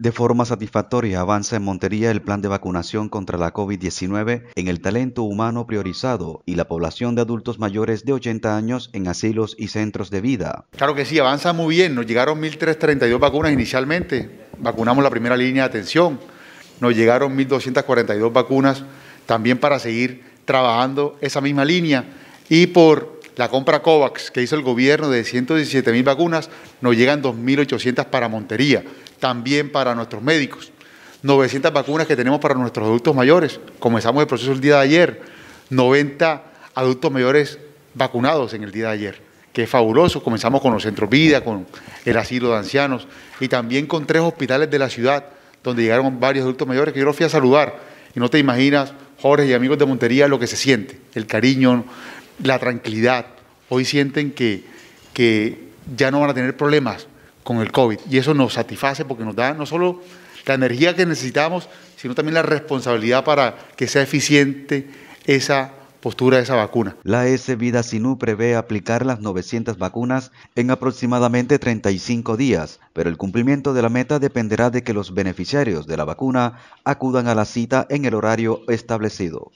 De forma satisfactoria avanza en Montería el plan de vacunación contra la COVID-19 en el talento humano priorizado y la población de adultos mayores de 80 años en asilos y centros de vida. Claro que sí, avanza muy bien. Nos llegaron 1.332 vacunas inicialmente. Vacunamos la primera línea de atención. Nos llegaron 1.242 vacunas también para seguir trabajando esa misma línea. Y por la compra COVAX que hizo el gobierno de 117.000 vacunas, nos llegan 2.800 para Montería también para nuestros médicos. 900 vacunas que tenemos para nuestros adultos mayores. Comenzamos el proceso el día de ayer. 90 adultos mayores vacunados en el día de ayer, que es fabuloso. Comenzamos con los centros vida, con el asilo de ancianos y también con tres hospitales de la ciudad donde llegaron varios adultos mayores que yo los fui a saludar. Y no te imaginas, Jorge y amigos de Montería, lo que se siente, el cariño, la tranquilidad. Hoy sienten que, que ya no van a tener problemas con el COVID. Y eso nos satisface porque nos da no solo la energía que necesitamos, sino también la responsabilidad para que sea eficiente esa postura de esa vacuna. La S Vida Sinu prevé aplicar las 900 vacunas en aproximadamente 35 días, pero el cumplimiento de la meta dependerá de que los beneficiarios de la vacuna acudan a la cita en el horario establecido.